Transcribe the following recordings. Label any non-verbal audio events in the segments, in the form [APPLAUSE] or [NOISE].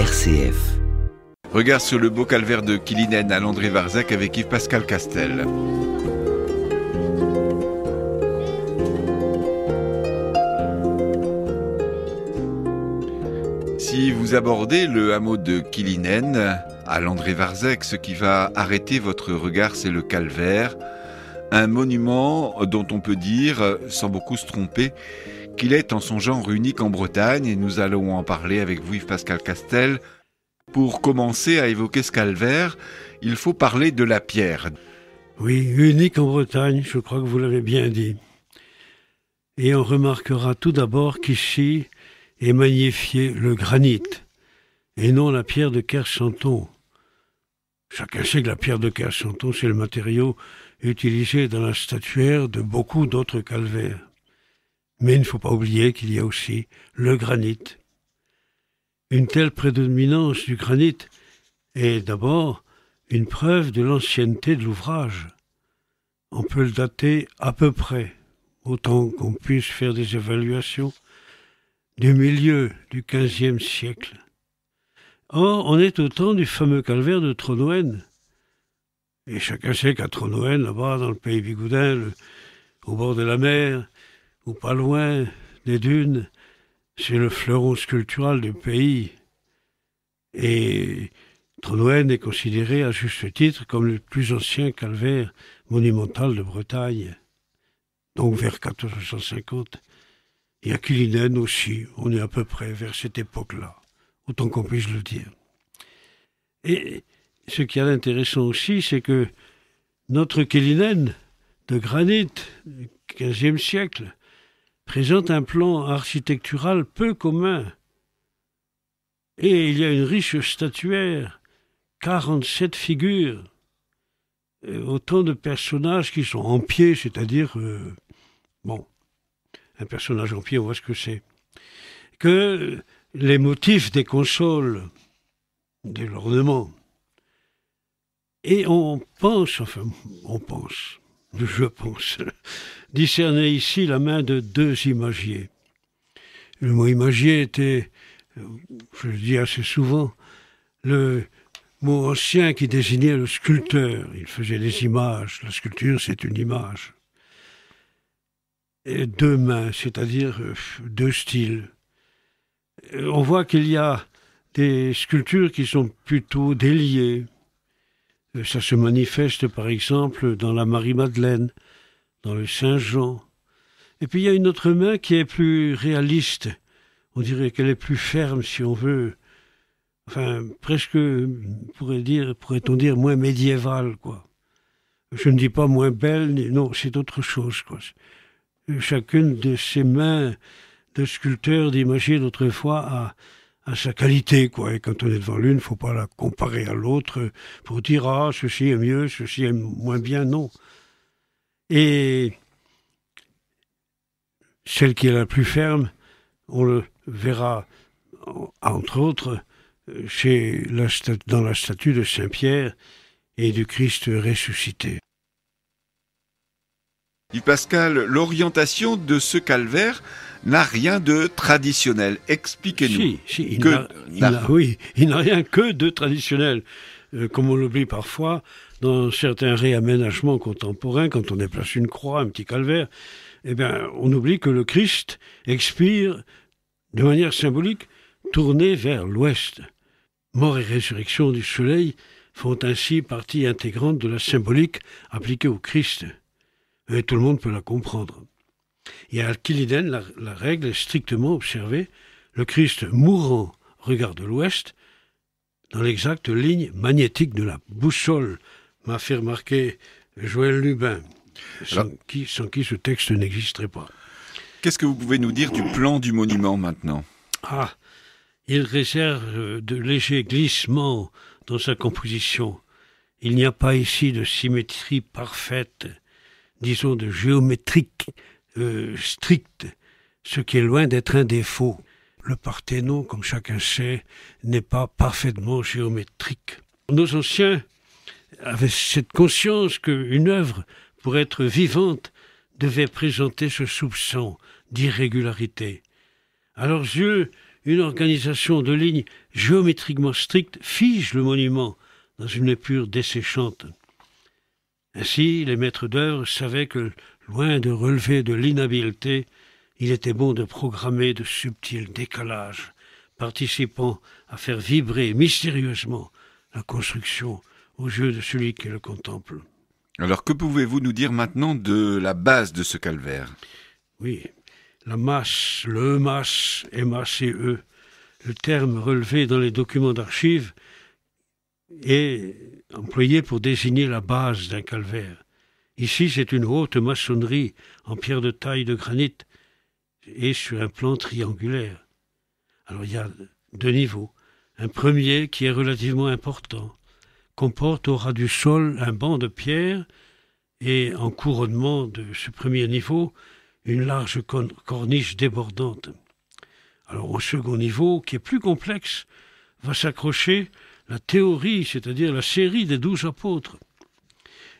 RCF. Regard sur le beau calvaire de Kilinen à Landré Varzac avec Yves-Pascal Castel. Si vous abordez le hameau de Kilinen à Landré Varzac, ce qui va arrêter votre regard, c'est le calvaire, un monument dont on peut dire, sans beaucoup se tromper, qu'il est en son genre unique en Bretagne et nous allons en parler avec vous Yves Pascal Castel. Pour commencer à évoquer ce calvaire, il faut parler de la pierre. Oui, unique en Bretagne, je crois que vous l'avez bien dit. Et on remarquera tout d'abord qu'ici est magnifié le granit et non la pierre de Kerchanton. Chacun sait que la pierre de Kerchanton, c'est le matériau utilisé dans la statuaire de beaucoup d'autres calvaires. Mais il ne faut pas oublier qu'il y a aussi le granit. Une telle prédominance du granit est d'abord une preuve de l'ancienneté de l'ouvrage. On peut le dater à peu près, autant qu'on puisse faire des évaluations, du milieu du XVe siècle. Or, on est au temps du fameux calvaire de Tronoën. Et chacun sait qu'à Tronoën, là-bas, dans le pays bigoudin, au bord de la mer, ou pas loin des dunes, c'est le fleuron sculptural du pays. Et tronouen est considéré à juste titre comme le plus ancien calvaire monumental de Bretagne, donc vers 1450. Et à Culinen aussi, on est à peu près vers cette époque-là, autant qu'on puisse le dire. Et ce qui est intéressant aussi, c'est que notre Quilinen de granit, 15e siècle, présente un plan architectural peu commun. Et il y a une riche statuaire, 47 figures, euh, autant de personnages qui sont en pied, c'est-à-dire, euh, bon, un personnage en pied, on voit ce que c'est, que les motifs des consoles, de l'ornement. Et on pense, enfin, on pense, je pense, [LAUGHS] discerner ici la main de deux imagiers. Le mot imagier était, euh, je le dis assez souvent, le mot ancien qui désignait le sculpteur. Il faisait des images. La sculpture, c'est une image. Et deux mains, c'est-à-dire euh, deux styles. Euh, on voit qu'il y a des sculptures qui sont plutôt déliées, ça se manifeste par exemple dans la Marie-Madeleine, dans le Saint-Jean. Et puis il y a une autre main qui est plus réaliste. On dirait qu'elle est plus ferme si on veut. Enfin, presque, pourrait dire, pourrait-on dire, moins médiévale, quoi. Je ne dis pas moins belle, non, c'est autre chose, quoi. Chacune de ces mains de sculpteurs d'imagine autrefois a, sa qualité, quoi. Et quand on est devant l'une, il faut pas la comparer à l'autre pour dire ah ceci est mieux, ceci est moins bien. Non. Et celle qui est la plus ferme, on le verra entre autres chez dans la statue de Saint Pierre et du Christ ressuscité. Yves Pascal, l'orientation de ce calvaire n'a rien de traditionnel. Expliquez-nous. oui, il n'a rien que de traditionnel, euh, comme on l'oublie parfois dans certains réaménagements contemporains, quand on déplace une croix, un petit calvaire. Eh bien, on oublie que le Christ expire de manière symbolique, tourné vers l'ouest. Mort et résurrection du soleil font ainsi partie intégrante de la symbolique appliquée au Christ. Et tout le monde peut la comprendre. Et à Kiliden, la, règle est strictement observée. Le Christ mourant regarde l'ouest, dans l'exacte ligne magnétique de la boussole, m'a fait remarquer Joël Lubin, qui, sans qui ce texte n'existerait pas. Qu'est-ce que vous pouvez nous dire du plan du monument maintenant Ah, il réserve euh, de légers glissements dans sa composition. Il n'y a pas ici de symétrie parfaite, disons de géométrique euh, strict, ce qui est loin d'être un défaut. Le Parthénon, comme chacun sait, n'est pas parfaitement géométrique. Nos anciens avaient cette conscience qu'une œuvre, pour être vivante, devait présenter ce soupçon d'irrégularité. À leurs yeux, une organisation de lignes géométriquement strictes fige le monument dans une épure desséchante. Ainsi, les maîtres d'œuvre savaient que Loin de relever de l'inhabileté, il était bon de programmer de subtils décalages, participant à faire vibrer mystérieusement la construction aux yeux de celui qui le contemple. Alors que pouvez-vous nous dire maintenant de la base de ce calvaire Oui, la masse, le masse, M-A-C-E, le terme relevé dans les documents d'archives est employé pour désigner la base d'un calvaire. Ici, c'est une haute maçonnerie en pierre de taille de granit et sur un plan triangulaire. Alors il y a deux niveaux. Un premier qui est relativement important, comporte au ras du sol un banc de pierre et en couronnement de ce premier niveau une large corniche débordante. Alors au second niveau, qui est plus complexe, va s'accrocher la théorie, c'est-à-dire la série des douze apôtres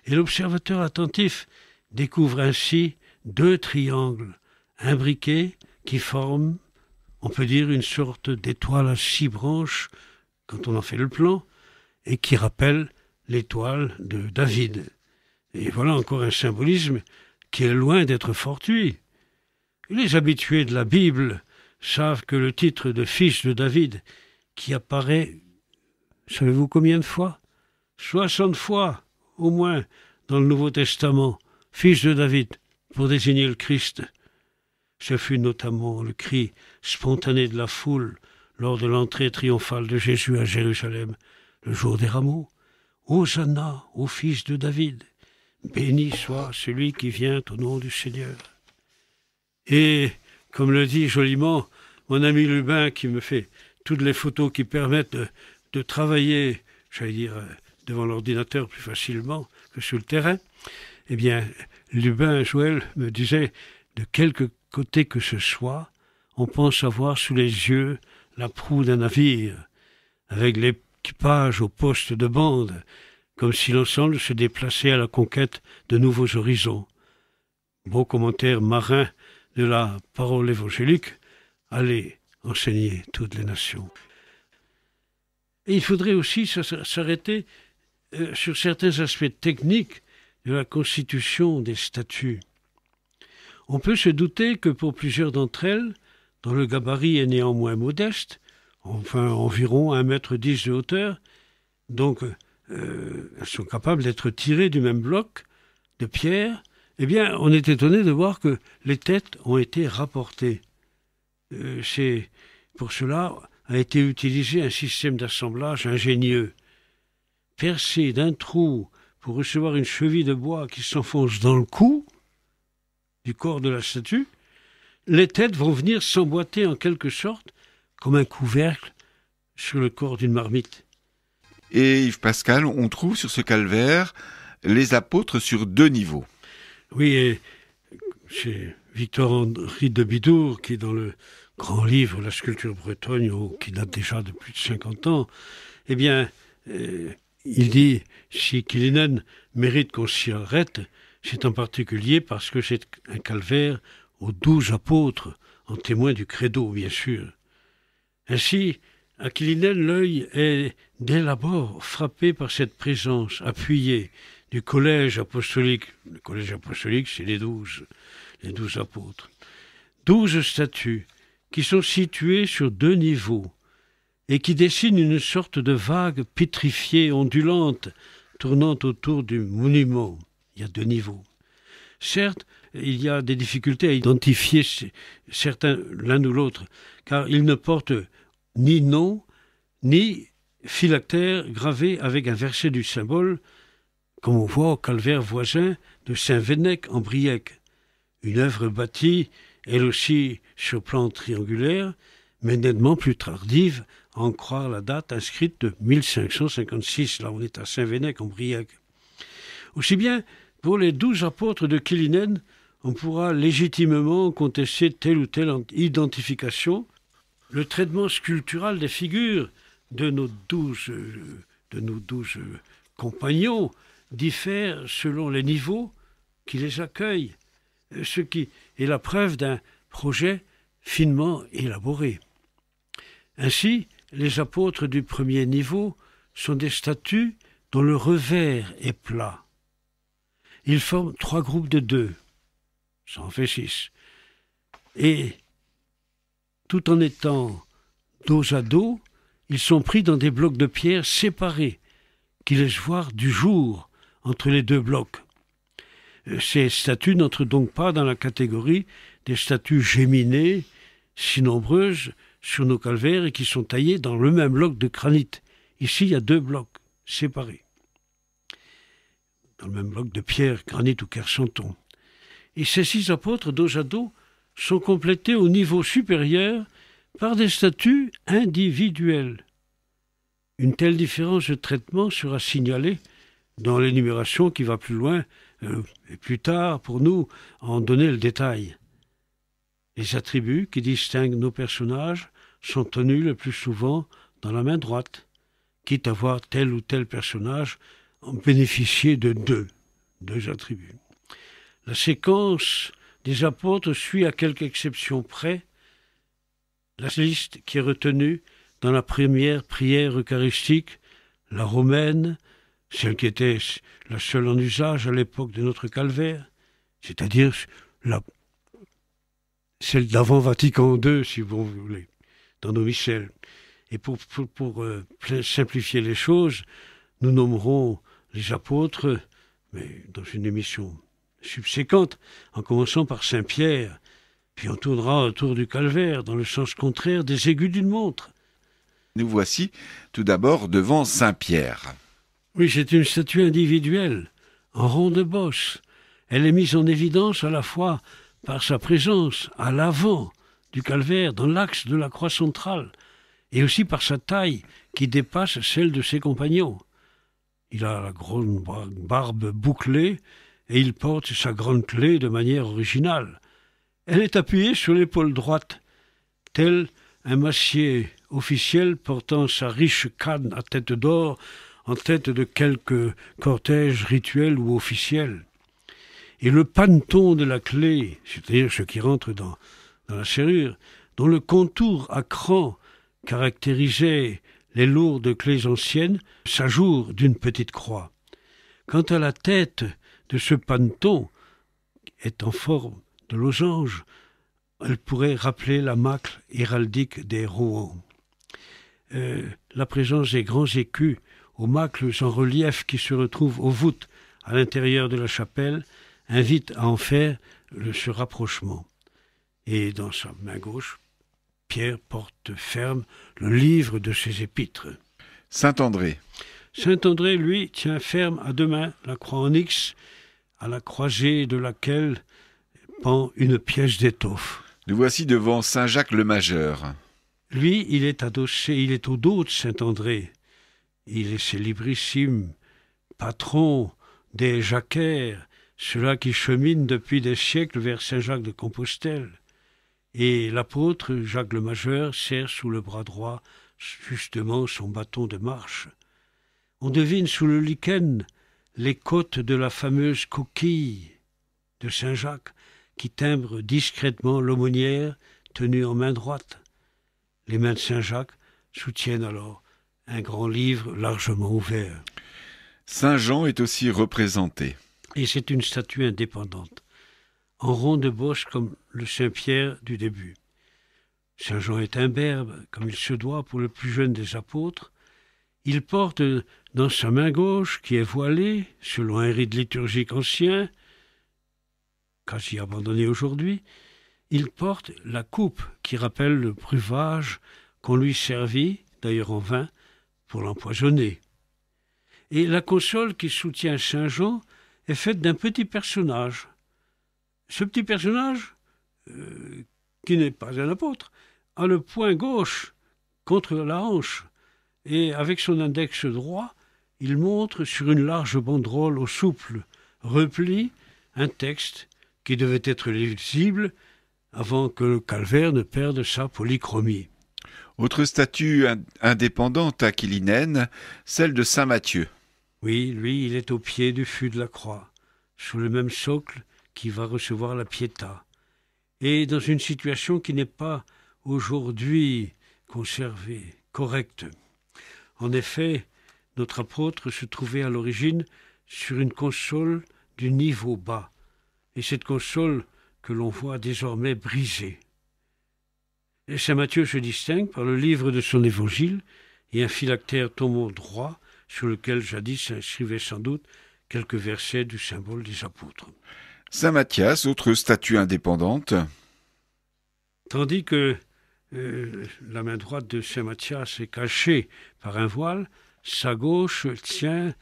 et l'observateur attentif découvre ainsi deux triangles imbriqués qui forment, on peut dire, une sorte d'étoile à six branches quand on en fait le plan, et qui rappelle l'étoile de David. Et voilà encore un symbolisme qui est loin d'être fortuit. Les habitués de la Bible savent que le titre de fils de David, qui apparaît, savez-vous combien de fois Soixante fois au moins dans le Nouveau Testament, fils de David, pour désigner le Christ. Ce fut notamment le cri spontané de la foule lors de l'entrée triomphale de Jésus à Jérusalem, le jour des rameaux. Hosanna au fils de David, béni soit celui qui vient au nom du Seigneur. Et, comme le dit joliment mon ami Lubin qui me fait toutes les photos qui permettent de, de travailler, j'allais dire, euh, devant l'ordinateur plus facilement que sur le terrain, eh bien, Lubin Joël me disait de quelque côté que ce soit, on pense avoir sous les yeux la proue d'un navire, avec l'équipage au poste de bande, comme si l'ensemble se déplaçait à la conquête de nouveaux horizons. Beau commentaire marin de la parole évangélique, allez enseigner toutes les nations. il faudrait aussi s'arrêter euh, sur certains aspects techniques de la constitution des statues. On peut se douter que pour plusieurs d'entre elles, dont le gabarit est néanmoins modeste, enfin environ mètre dix de hauteur, donc euh, elles sont capables d'être tirées du même bloc de pierre, eh bien, on est étonné de voir que les têtes ont été rapportées. Euh, pour cela a été utilisé un système d'assemblage ingénieux percé d'un trou pour recevoir une cheville de bois qui s'enfonce dans le cou du corps de la statue, les têtes vont venir s'emboîter en quelque sorte comme un couvercle sur le corps d'une marmite. Et Yves Pascal, on trouve sur ce calvaire les apôtres sur deux niveaux. Oui, et chez Victor-Henri de Bidour, qui dans le grand livre La sculpture bretonne, qui date déjà de plus de 50 ans, eh bien, euh, il dit si Kilinen mérite qu'on s'y arrête, c'est en particulier parce que c'est un calvaire aux douze apôtres, en témoin du credo, bien sûr. Ainsi, à Kilinen, l'œil est dès l'abord frappé par cette présence appuyée du collège apostolique. Le collège apostolique, c'est les douze, les douze apôtres. Douze statues qui sont situées sur deux niveaux et qui dessine une sorte de vague pétrifiée, ondulante, tournant autour du monument. Il y a deux niveaux. Certes, il y a des difficultés à identifier certains l'un ou l'autre, car ils ne portent ni nom, ni phylactère gravé avec un verset du symbole, comme on voit au calvaire voisin de Saint-Vénèque en Briec. Une œuvre bâtie, elle aussi, sur plan triangulaire, mais nettement plus tardive, en croire la date inscrite de 1556. Là, on est à Saint-Vénec, en Briac. Aussi bien, pour les douze apôtres de Kilinen, on pourra légitimement contester telle ou telle identification. Le traitement sculptural des figures de nos douze compagnons diffère selon les niveaux qui les accueillent, ce qui est la preuve d'un projet finement élaboré. Ainsi, les apôtres du premier niveau sont des statues dont le revers est plat. Ils forment trois groupes de deux, ça en fait six, et tout en étant dos à dos, ils sont pris dans des blocs de pierre séparés, qui laissent voir du jour entre les deux blocs. Euh, ces statues n'entrent donc pas dans la catégorie des statues géminées, si nombreuses sur nos calvaires et qui sont taillés dans le même bloc de granit. Ici, il y a deux blocs séparés, dans le même bloc de pierre, granit ou kersanton. Et ces six apôtres, dos à dos, sont complétés au niveau supérieur par des statues individuelles. Une telle différence de traitement sera signalée dans l'énumération qui va plus loin euh, et plus tard pour nous en donner le détail. Les attributs qui distinguent nos personnages sont tenus le plus souvent dans la main droite, quitte à voir tel ou tel personnage en bénéficier de deux, deux attributs. La séquence des apôtres suit à quelques exceptions près la liste qui est retenue dans la première prière eucharistique, la romaine, celle qui était la seule en usage à l'époque de notre calvaire, c'est-à-dire la, celle d'avant Vatican II, si vous voulez nos Michel. Et pour, euh, simplifier les choses, nous nommerons les apôtres, mais dans une émission subséquente, en commençant par Saint Pierre, puis on tournera autour du calvaire, dans le sens contraire des aigus d'une montre. Nous voici tout d'abord devant Saint Pierre. Oui, c'est une statue individuelle, en rond de bosse. Elle est mise en évidence à la fois par sa présence à l'avant du calvaire, dans l'axe de la croix centrale, et aussi par sa taille qui dépasse celle de ses compagnons. Il a la grande barbe bouclée et il porte sa grande clé de manière originale. Elle est appuyée sur l'épaule droite, tel un massier officiel portant sa riche canne à tête d'or en tête de quelque cortège rituel ou officiel. Et le panton de la clé, c'est-à-dire ce qui rentre dans dans la serrure, dont le contour à cran caractérisait les lourdes clés anciennes, s'ajoure d'une petite croix. Quant à la tête de ce panton, est en forme de losange, elle pourrait rappeler la macle héraldique des Rouen. Euh, la présence des grands écus aux macles en relief qui se retrouvent aux voûtes à l'intérieur de la chapelle invite à en faire le, ce rapprochement et dans sa main gauche, Pierre porte ferme le livre de ses épîtres. Saint André. Saint André, lui, tient ferme à deux mains la croix en X, à la croisée de laquelle pend une pièce d'étoffe. Nous voici devant Saint Jacques le Majeur. Lui, il est adossé, il est au dos de Saint André. Il est célébrissime, patron des jacquaires, ceux-là qui cheminent depuis des siècles vers Saint Jacques de Compostelle. Et l'apôtre Jacques le Majeur serre sous le bras droit justement son bâton de marche. On devine sous le lichen les côtes de la fameuse coquille de Saint-Jacques qui timbre discrètement l'aumônière tenue en main droite. Les mains de Saint-Jacques soutiennent alors un grand livre largement ouvert. Saint Jean est aussi représenté. Et c'est une statue indépendante en rond de bosse comme le Saint-Pierre du début. Saint Jean est imberbe, comme il se doit pour le plus jeune des apôtres. Il porte dans sa main gauche, qui est voilée, selon un rite liturgique ancien, quasi abandonné aujourd'hui, il porte la coupe qui rappelle le pruvage qu'on lui servit, d'ailleurs en vain, pour l'empoisonner. Et la console qui soutient Saint Jean est faite d'un petit personnage, ce petit personnage, euh, qui n'est pas un apôtre, a le poing gauche contre la hanche et avec son index droit, il montre sur une large banderole au souple repli un texte qui devait être lisible avant que le calvaire ne perde sa polychromie. Autre statue indépendante à Quilinène, celle de Saint Matthieu. Oui, lui, il est au pied du fût de la croix. Sous le même socle, qui va recevoir la Pietà, Et dans une situation qui n'est pas aujourd'hui conservée, correcte. En effet, notre apôtre se trouvait à l'origine sur une console du niveau bas, et cette console que l'on voit désormais brisée. Et Saint Matthieu se distingue par le livre de son évangile et un phylactère tombant droit sur lequel jadis s'inscrivaient sans doute quelques versets du symbole des apôtres. Saint Mathias, autre statue indépendante. Tandis que euh, la main droite de Saint Mathias est cachée par un voile, sa gauche tient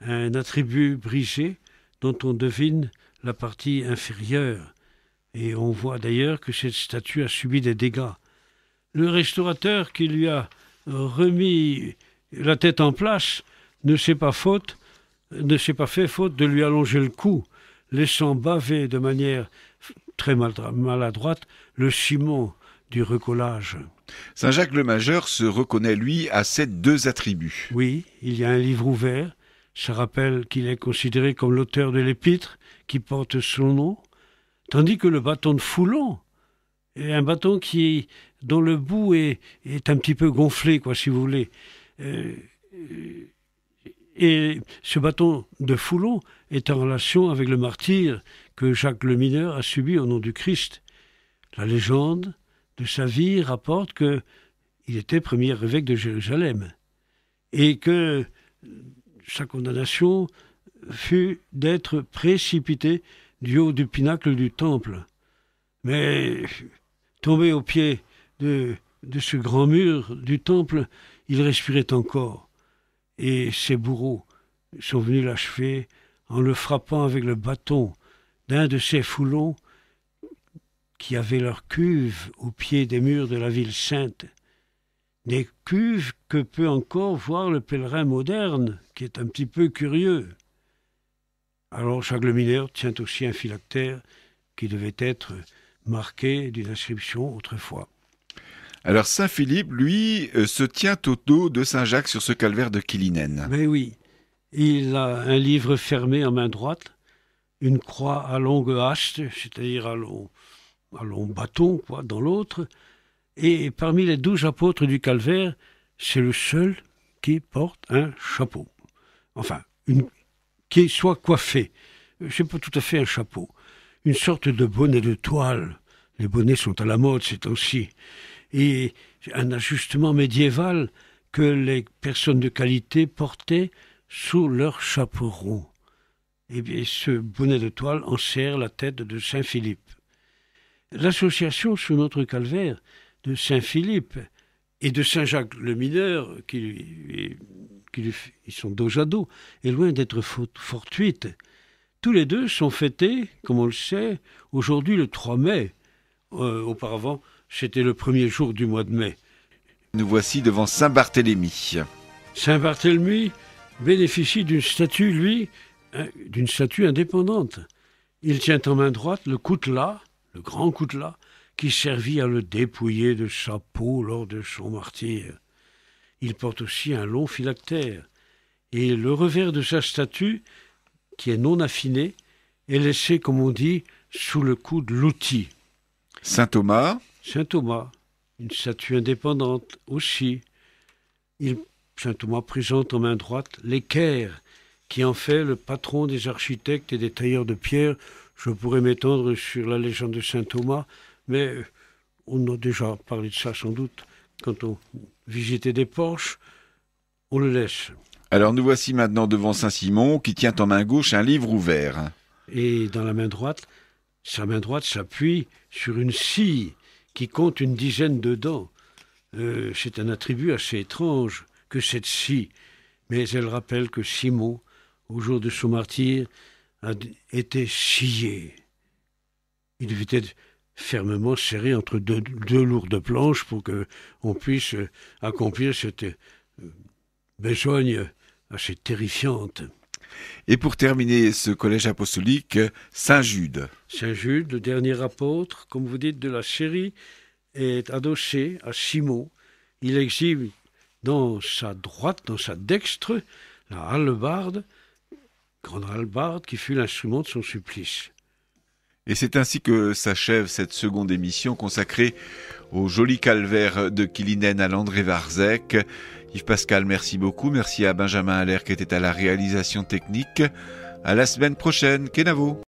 un attribut brisé dont on devine la partie inférieure. Et on voit d'ailleurs que cette statue a subi des dégâts. Le restaurateur qui lui a remis la tête en place ne pas faute, ne s'est pas fait faute de lui allonger le cou laissant baver de manière très maladroite le ciment du recollage. Saint Jacques le Majeur se reconnaît, lui, à ces deux attributs. Oui, il y a un livre ouvert. Ça rappelle qu'il est considéré comme l'auteur de l'épître qui porte son nom, tandis que le bâton de Foulon est un bâton qui, dont le bout est, un petit peu gonflé, quoi, si vous voulez. Euh, euh, et ce bâton de Foulon est en relation avec le martyr que Jacques le Mineur a subi au nom du Christ. La légende de sa vie rapporte que il était premier évêque de Jérusalem et que sa condamnation fut d'être précipité du haut du pinacle du temple. Mais tombé au pied de ce grand mur du temple, il respirait encore et ses bourreaux sont venus l'achever en le frappant avec le bâton d'un de ces foulons qui avaient leur cuve au pied des murs de la ville sainte, des cuves que peut encore voir le pèlerin moderne, qui est un petit peu curieux. Alors chaque mineur tient aussi un phylactère qui devait être marqué d'une inscription autrefois. Alors Saint Philippe, lui, euh, se tient au dos de Saint Jacques sur ce calvaire de Kilinen. Mais oui, il a un livre fermé en main droite, une croix à longue haste, c'est-à-dire à long, à long bâton, quoi, dans l'autre. Et parmi les douze apôtres du calvaire, c'est le seul qui porte un chapeau. Enfin, une, qui soit coiffé. C'est pas tout à fait un chapeau. Une sorte de bonnet de toile. Les bonnets sont à la mode, c'est aussi et un ajustement médiéval que les personnes de qualité portaient sous leur chaperon. Et eh bien, ce bonnet de toile enserre la tête de Saint-Philippe. L'association sous notre calvaire de Saint-Philippe et de Saint-Jacques le Mineur, qui, qui sont dos à dos, est loin d'être fortuite. Tous les deux sont fêtés, comme on le sait, aujourd'hui le 3 mai. Euh, auparavant, c'était le premier jour du mois de mai. Nous voici devant Saint-Barthélemy. Saint-Barthélemy bénéficie d'une statue, lui, hein, d'une statue indépendante. Il tient en main droite le coutelas, le grand coutelas, qui servit à le dépouiller de sa peau lors de son martyre. Il porte aussi un long phylactère, et le revers de sa statue, qui est non affiné, est laissé, comme on dit, sous le coup de l'outil. Saint Thomas Saint Thomas, une statue indépendante aussi. Il, Saint Thomas présente en main droite l'équerre qui en fait le patron des architectes et des tailleurs de pierre. Je pourrais m'étendre sur la légende de Saint Thomas, mais on a déjà parlé de ça sans doute quand on visitait des porches. On le laisse. Alors nous voici maintenant devant Saint-Simon qui tient en main gauche un livre ouvert. Et dans la main droite, sa main droite s'appuie sur une scie qui compte une dizaine de dents. Euh, c'est un attribut assez étrange que cette scie, mais elle rappelle que Simon, au jour de son martyr, a été scié. Il devait être fermement serré entre deux, deux lourdes planches pour que on puisse euh, accomplir cette euh, besogne assez terrifiante. Et pour terminer ce collège apostolique, Saint Jude. Saint Jude, le dernier apôtre, comme vous dites, de la série, est adossé à Simon. Il exhibe dans sa droite, dans sa dextre, la hallebarde, grande hallebarde qui fut l'instrument de son supplice. Et c'est ainsi que s'achève cette seconde émission consacrée au joli calvaire de Kilinen à l'André Varzec. Yves Pascal, merci beaucoup. Merci à Benjamin Allaire qui était à la réalisation technique. À la semaine prochaine. Kenavo.